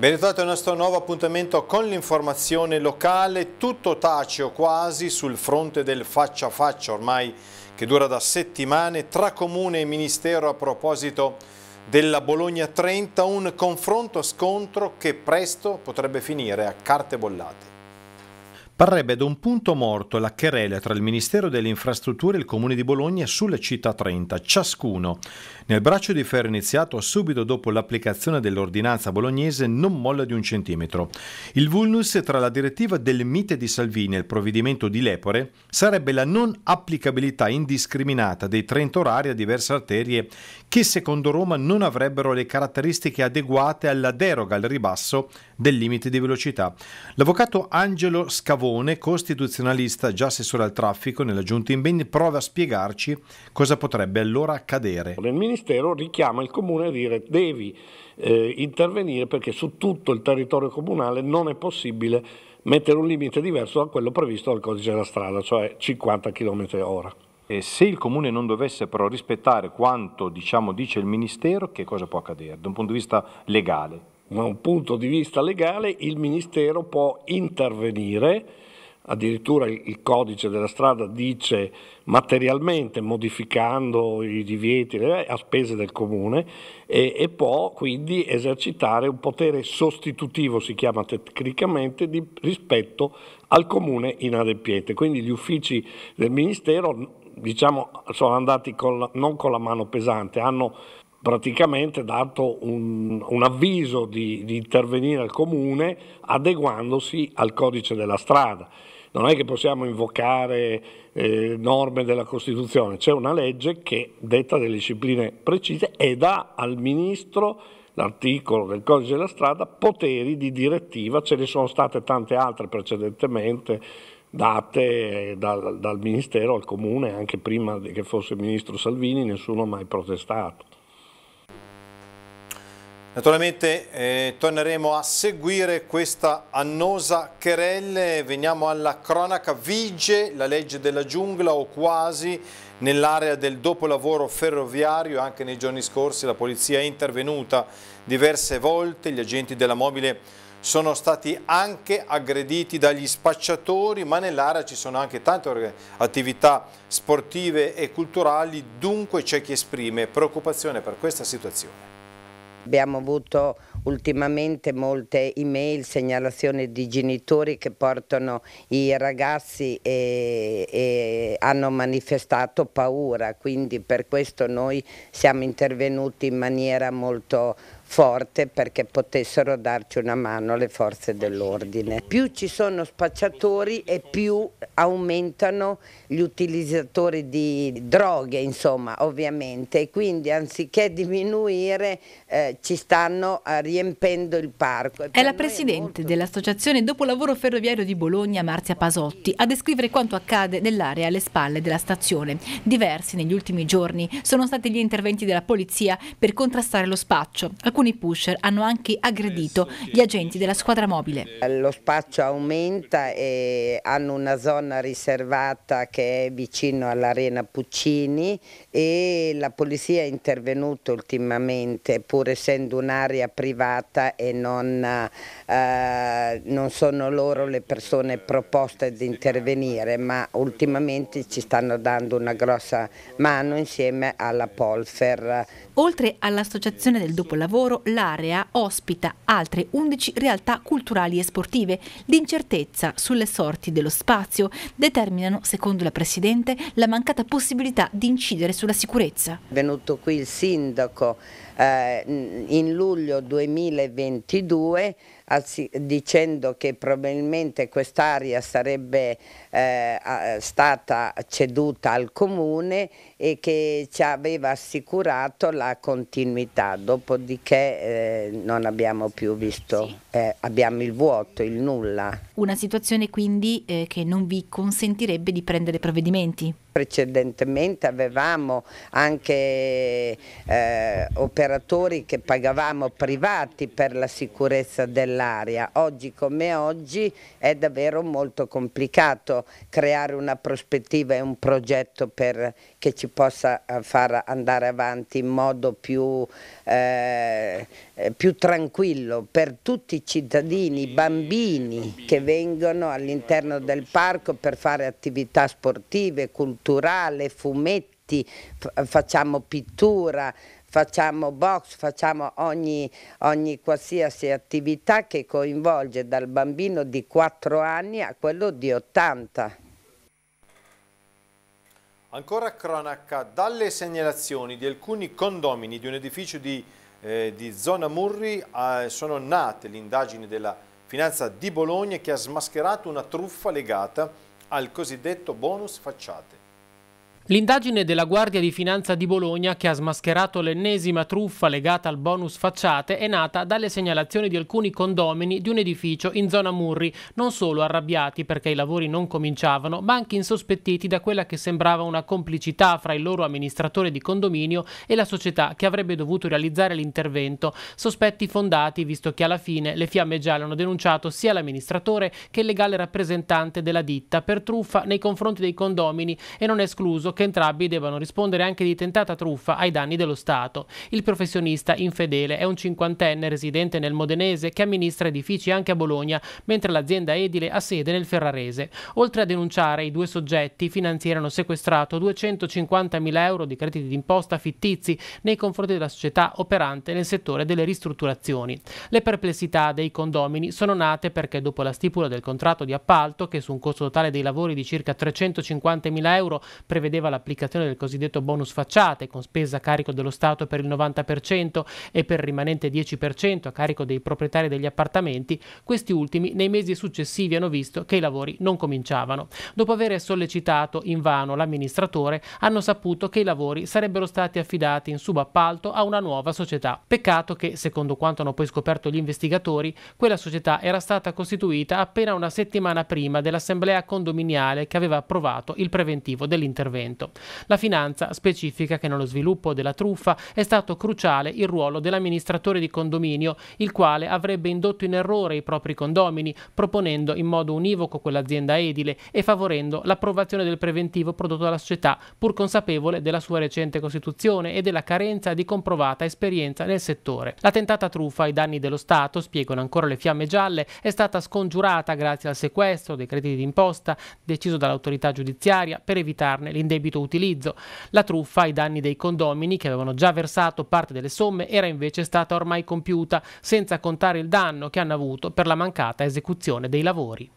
Ben ritrovati al nostro nuovo appuntamento con l'informazione locale, tutto tace o quasi sul fronte del faccia a faccia ormai che dura da settimane tra Comune e Ministero a proposito della Bologna 30, un confronto scontro che presto potrebbe finire a carte bollate parrebbe ad un punto morto la querela tra il Ministero delle Infrastrutture e il Comune di Bologna sulle città 30, ciascuno. Nel braccio di ferro iniziato subito dopo l'applicazione dell'ordinanza bolognese non molla di un centimetro. Il vulnus tra la direttiva del mite di Salvini e il provvedimento di Lepore sarebbe la non applicabilità indiscriminata dei 30 orari a diverse arterie che secondo Roma non avrebbero le caratteristiche adeguate alla deroga al ribasso del limite di velocità. L'avvocato Angelo Scavone Pavone, costituzionalista già assessore al traffico nella Giunta in Beni, prova a spiegarci cosa potrebbe allora accadere. Il Ministero richiama il Comune a dire devi eh, intervenire perché su tutto il territorio comunale non è possibile mettere un limite diverso da quello previsto dal codice della strada, cioè 50 km h e se il Comune non dovesse però rispettare quanto diciamo, dice il Ministero, che cosa può accadere da un punto di vista legale? ma un punto di vista legale, il Ministero può intervenire, addirittura il codice della strada dice materialmente modificando i divieti a spese del comune e, e può quindi esercitare un potere sostitutivo, si chiama tecnicamente, di, rispetto al comune inadempiente. Quindi gli uffici del Ministero diciamo, sono andati con la, non con la mano pesante, hanno praticamente dato un, un avviso di, di intervenire al comune adeguandosi al codice della strada non è che possiamo invocare eh, norme della Costituzione, c'è una legge che detta delle discipline precise e dà al Ministro l'articolo del codice della strada poteri di direttiva, ce ne sono state tante altre precedentemente date eh, dal, dal Ministero al Comune, anche prima che fosse Ministro Salvini, nessuno ha mai protestato. Naturalmente eh, torneremo a seguire questa annosa querelle, veniamo alla cronaca, vige la legge della giungla o quasi nell'area del dopolavoro ferroviario, anche nei giorni scorsi la polizia è intervenuta diverse volte, gli agenti della mobile sono stati anche aggrediti dagli spacciatori, ma nell'area ci sono anche tante attività sportive e culturali, dunque c'è chi esprime preoccupazione per questa situazione. Abbiamo avuto ultimamente molte email, segnalazioni di genitori che portano i ragazzi e, e hanno manifestato paura, quindi per questo noi siamo intervenuti in maniera molto forte perché potessero darci una mano le forze dell'ordine. Più ci sono spacciatori e più aumentano gli utilizzatori di droghe, insomma, ovviamente, e quindi anziché diminuire eh, ci stanno eh, riempendo il parco. È la presidente è molto... dell'Associazione Dopolavoro Ferroviario di Bologna, Marzia Pasotti, a descrivere quanto accade nell'area alle spalle della stazione. Diversi negli ultimi giorni sono stati gli interventi della polizia per contrastare lo spaccio. Alcuni alcuni pusher hanno anche aggredito eh gli agenti della squadra mobile. Eh, lo spaccio aumenta e hanno una zona riservata che è vicino all'arena Puccini e la polizia è intervenuta ultimamente pur essendo un'area privata e non, eh, non sono loro le persone proposte ad intervenire ma ultimamente ci stanno dando una grossa mano insieme alla Polfer. Oltre all'associazione del dopolavoro loro l'area ospita altre 11 realtà culturali e sportive. L'incertezza sulle sorti dello spazio determinano, secondo la Presidente, la mancata possibilità di incidere sulla sicurezza. È venuto qui il sindaco eh, in luglio 2022 dicendo che probabilmente quest'area sarebbe eh, stata ceduta al comune e che ci aveva assicurato la continuità, dopodiché eh, non abbiamo più visto, eh, abbiamo il vuoto, il nulla. Una situazione quindi eh, che non vi consentirebbe di prendere provvedimenti? precedentemente avevamo anche eh, operatori che pagavamo privati per la sicurezza dell'aria, oggi come oggi è davvero molto complicato creare una prospettiva e un progetto per, che ci possa eh, far andare avanti in modo più, eh, più tranquillo per tutti i cittadini, i bambini che vengono all'interno del parco per fare attività sportive, culturali, culturale, fumetti, facciamo pittura, facciamo box, facciamo ogni, ogni, qualsiasi attività che coinvolge dal bambino di 4 anni a quello di 80. Ancora cronaca, dalle segnalazioni di alcuni condomini di un edificio di, eh, di zona Murri eh, sono nate l'indagine della finanza di Bologna che ha smascherato una truffa legata al cosiddetto bonus facciate. L'indagine della Guardia di Finanza di Bologna, che ha smascherato l'ennesima truffa legata al bonus facciate, è nata dalle segnalazioni di alcuni condomini di un edificio in zona Murri, non solo arrabbiati perché i lavori non cominciavano, ma anche insospettiti da quella che sembrava una complicità fra il loro amministratore di condominio e la società che avrebbe dovuto realizzare l'intervento. Sospetti fondati, visto che alla fine le fiamme gialle hanno denunciato sia l'amministratore che il legale rappresentante della ditta per truffa nei confronti dei condomini e non è escluso che entrambi debbano rispondere anche di tentata truffa ai danni dello Stato. Il professionista infedele è un cinquantenne residente nel Modenese che amministra edifici anche a Bologna, mentre l'azienda edile ha sede nel Ferrarese. Oltre a denunciare i due soggetti, i finanzieri hanno sequestrato 250.000 euro di crediti d'imposta fittizi nei confronti della società operante nel settore delle ristrutturazioni. Le perplessità dei condomini sono nate perché dopo la stipula del contratto di appalto, che su un costo totale dei lavori di circa 350.000 euro prevedeva prevedeva l'applicazione del cosiddetto bonus facciate, con spesa a carico dello Stato per il 90% e per il rimanente 10% a carico dei proprietari degli appartamenti, questi ultimi nei mesi successivi hanno visto che i lavori non cominciavano. Dopo aver sollecitato invano l'amministratore, hanno saputo che i lavori sarebbero stati affidati in subappalto a una nuova società. Peccato che, secondo quanto hanno poi scoperto gli investigatori, quella società era stata costituita appena una settimana prima dell'assemblea condominiale che aveva approvato il preventivo dell'intervento. Novecento. La finanza specifica che nello sviluppo della truffa è stato cruciale il ruolo dell'amministratore di condominio, il quale avrebbe indotto in errore i propri condomini, proponendo in modo univoco quell'azienda edile e favorendo l'approvazione del preventivo prodotto dalla società, pur consapevole della sua recente costituzione e della carenza di comprovata esperienza nel settore. La tentata truffa ai danni dello Stato, spiegano ancora le fiamme gialle, è stata scongiurata grazie al sequestro dei crediti d'imposta deciso dall'autorità giudiziaria per evitarne l'indebitamento debito utilizzo. La truffa ai danni dei condomini che avevano già versato parte delle somme era invece stata ormai compiuta, senza contare il danno che hanno avuto per la mancata esecuzione dei lavori.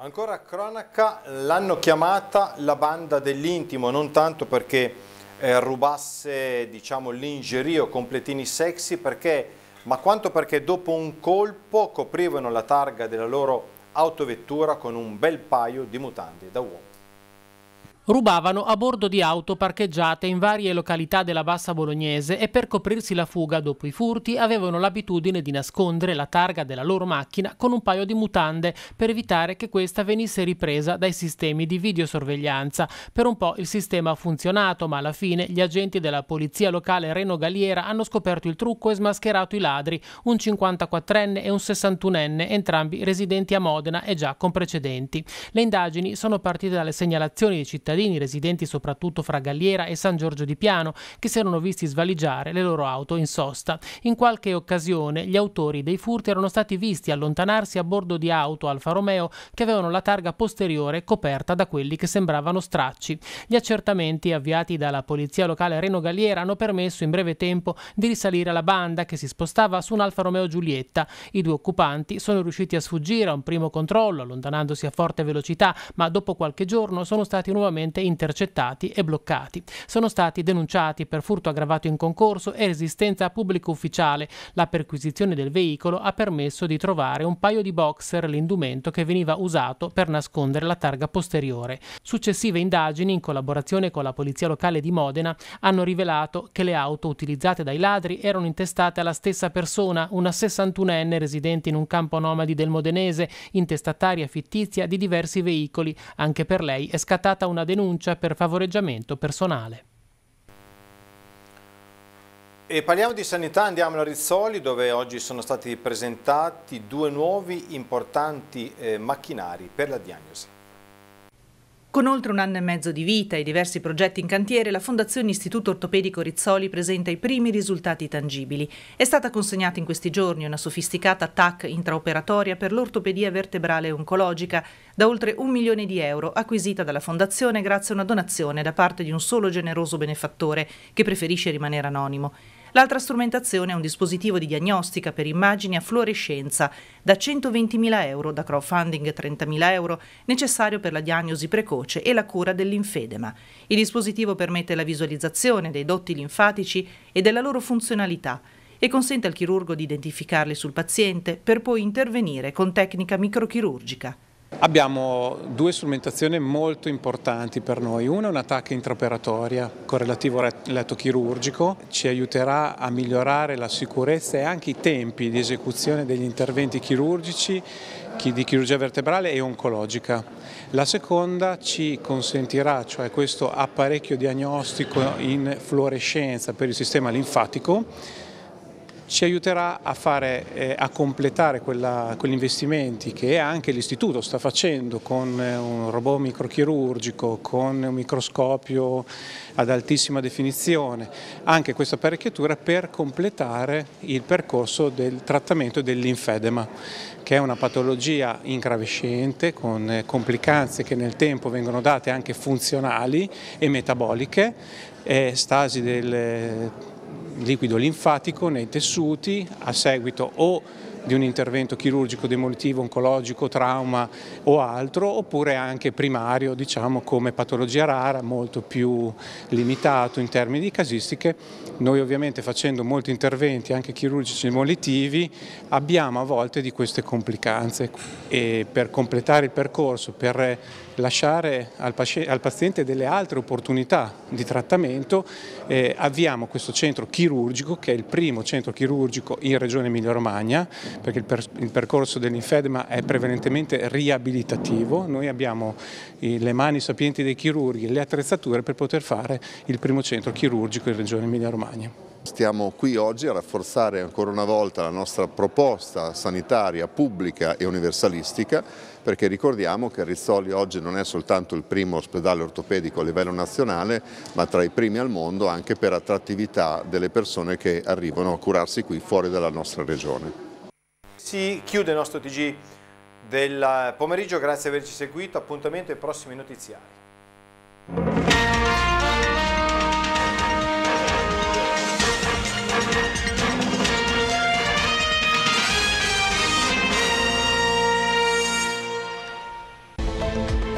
Ancora cronaca, l'hanno chiamata la banda dell'intimo, non tanto perché eh, rubasse diciamo, lingerie o completini sexy, perché, ma quanto perché dopo un colpo coprivano la targa della loro autovettura con un bel paio di mutande da uomo rubavano a bordo di auto parcheggiate in varie località della bassa bolognese e per coprirsi la fuga dopo i furti avevano l'abitudine di nascondere la targa della loro macchina con un paio di mutande per evitare che questa venisse ripresa dai sistemi di videosorveglianza. Per un po' il sistema ha funzionato, ma alla fine gli agenti della polizia locale Reno Galiera hanno scoperto il trucco e smascherato i ladri, un 54enne e un 61enne, entrambi residenti a Modena e già con precedenti. Le indagini sono partite dalle segnalazioni di cittadini cittadini residenti soprattutto fra Galliera e San Giorgio di Piano che si erano visti svaligiare le loro auto in sosta. In qualche occasione gli autori dei furti erano stati visti allontanarsi a bordo di auto Alfa Romeo che avevano la targa posteriore coperta da quelli che sembravano stracci. Gli accertamenti avviati dalla polizia locale Reno Galliera hanno permesso in breve tempo di risalire alla banda che si spostava su un Alfa Romeo Giulietta. I due occupanti sono riusciti a sfuggire a un primo controllo allontanandosi a forte velocità, ma dopo qualche giorno sono stati nuovamente velocemente intercettati e bloccati. Sono stati denunciati per furto aggravato in concorso e resistenza a pubblico ufficiale. La perquisizione del veicolo ha permesso di trovare un paio di boxer, l'indumento che veniva usato per nascondere la targa posteriore. Successive indagini, in collaborazione con la polizia locale di Modena, hanno rivelato che le auto utilizzate dai ladri erano intestate alla stessa persona, una 61enne residente in un campo nomadi del Modenese, intestataria fittizia di diversi veicoli. Anche per lei è scattata una denuncia denuncia per favoreggiamento personale. E parliamo di sanità, andiamo a Rizzoli dove oggi sono stati presentati due nuovi importanti eh, macchinari per la diagnosi. Con oltre un anno e mezzo di vita e diversi progetti in cantiere, la Fondazione Istituto Ortopedico Rizzoli presenta i primi risultati tangibili. È stata consegnata in questi giorni una sofisticata TAC intraoperatoria per l'ortopedia vertebrale oncologica da oltre un milione di euro acquisita dalla Fondazione grazie a una donazione da parte di un solo generoso benefattore che preferisce rimanere anonimo. L'altra strumentazione è un dispositivo di diagnostica per immagini a fluorescenza da 120.000 euro, da crowdfunding 30.000 euro, necessario per la diagnosi precoce e la cura dell'infedema. Il dispositivo permette la visualizzazione dei dotti linfatici e della loro funzionalità e consente al chirurgo di identificarli sul paziente per poi intervenire con tecnica microchirurgica. Abbiamo due strumentazioni molto importanti per noi. Una è un'attacca intraoperatoria con relativo letto chirurgico, ci aiuterà a migliorare la sicurezza e anche i tempi di esecuzione degli interventi chirurgici di chirurgia vertebrale e oncologica. La seconda ci consentirà, cioè questo apparecchio diagnostico in fluorescenza per il sistema linfatico, ci aiuterà a, fare, eh, a completare quegli investimenti che anche l'istituto sta facendo con eh, un robot microchirurgico, con un microscopio ad altissima definizione, anche questa apparecchiatura per completare il percorso del trattamento dell'infedema, che è una patologia incravescente con eh, complicanze che nel tempo vengono date anche funzionali e metaboliche, eh, stasi del liquido linfatico nei tessuti a seguito o di un intervento chirurgico demolitivo, oncologico, trauma o altro, oppure anche primario, diciamo come patologia rara, molto più limitato in termini di casistiche. Noi ovviamente facendo molti interventi, anche chirurgici demolitivi, abbiamo a volte di queste complicanze e per completare il percorso, per lasciare al, paziente delle altre opportunità di trattamento, eh, avviamo questo centro chirurgico che è il primo centro chirurgico in Regione Emilia-Romagna perché il, per il percorso dell'infedema è prevalentemente riabilitativo, noi abbiamo eh, le mani sapienti dei chirurghi, e le attrezzature per poter fare il primo centro chirurgico in Regione Emilia-Romagna. Stiamo qui oggi a rafforzare ancora una volta la nostra proposta sanitaria pubblica e universalistica perché ricordiamo che Rizzoli oggi non è soltanto il primo ospedale ortopedico a livello nazionale ma tra i primi al mondo anche per attrattività delle persone che arrivano a curarsi qui fuori dalla nostra regione. Si chiude il nostro TG del pomeriggio, grazie per averci seguito, appuntamento ai prossimi notiziari.